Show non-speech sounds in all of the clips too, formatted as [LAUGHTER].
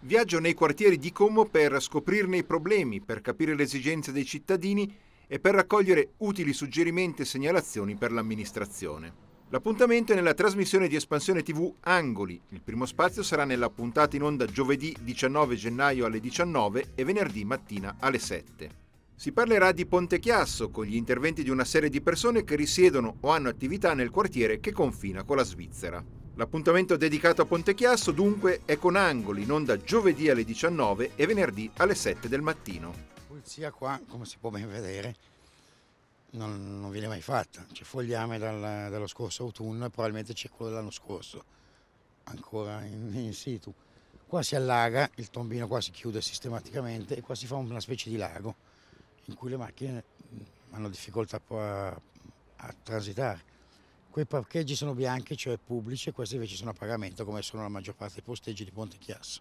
Viaggio nei quartieri di Como per scoprirne i problemi, per capire le esigenze dei cittadini e per raccogliere utili suggerimenti e segnalazioni per l'amministrazione. L'appuntamento è nella trasmissione di Espansione TV Angoli. Il primo spazio sarà nella puntata in onda giovedì 19 gennaio alle 19 e venerdì mattina alle 7. Si parlerà di Ponte Chiasso con gli interventi di una serie di persone che risiedono o hanno attività nel quartiere che confina con la Svizzera. L'appuntamento dedicato a Pontechiasso dunque è con Angoli, non da giovedì alle 19 e venerdì alle 7 del mattino. Pulizia qua, come si può ben vedere, non, non viene mai fatta. C'è fogliame dal, dallo scorso autunno e probabilmente c'è quello dell'anno scorso, ancora in, in situ. Qua si allaga, il tombino qua si chiude sistematicamente e qua si fa una specie di lago in cui le macchine hanno difficoltà a, a transitare Quei parcheggi sono bianchi, cioè pubblici, e questi invece sono a pagamento, come sono la maggior parte dei posteggi di Ponte Chiasso.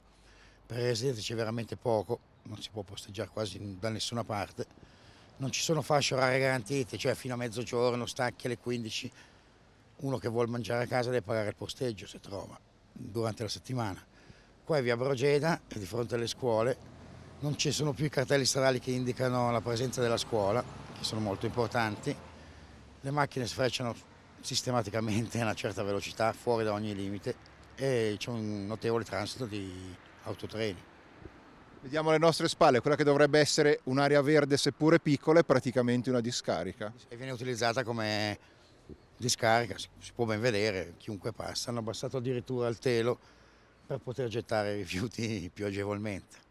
Per residenti c'è veramente poco, non si può posteggiare quasi da nessuna parte. Non ci sono fasce orarie garantite, cioè fino a mezzogiorno, stacchi alle 15. Uno che vuole mangiare a casa deve pagare il posteggio, se trova, durante la settimana. Qua è via Brogeda, di fronte alle scuole, non ci sono più i cartelli stradali che indicano la presenza della scuola, che sono molto importanti. Le macchine sfrecciano sistematicamente [LAUGHS] a una certa velocità fuori da ogni limite e c'è un notevole transito di autotreni. Vediamo alle nostre spalle quella che dovrebbe essere un'area verde seppure piccola è praticamente una discarica. E viene utilizzata come discarica, si può ben vedere, chiunque passa, hanno abbassato addirittura il telo per poter gettare i rifiuti [LAUGHS] più agevolmente.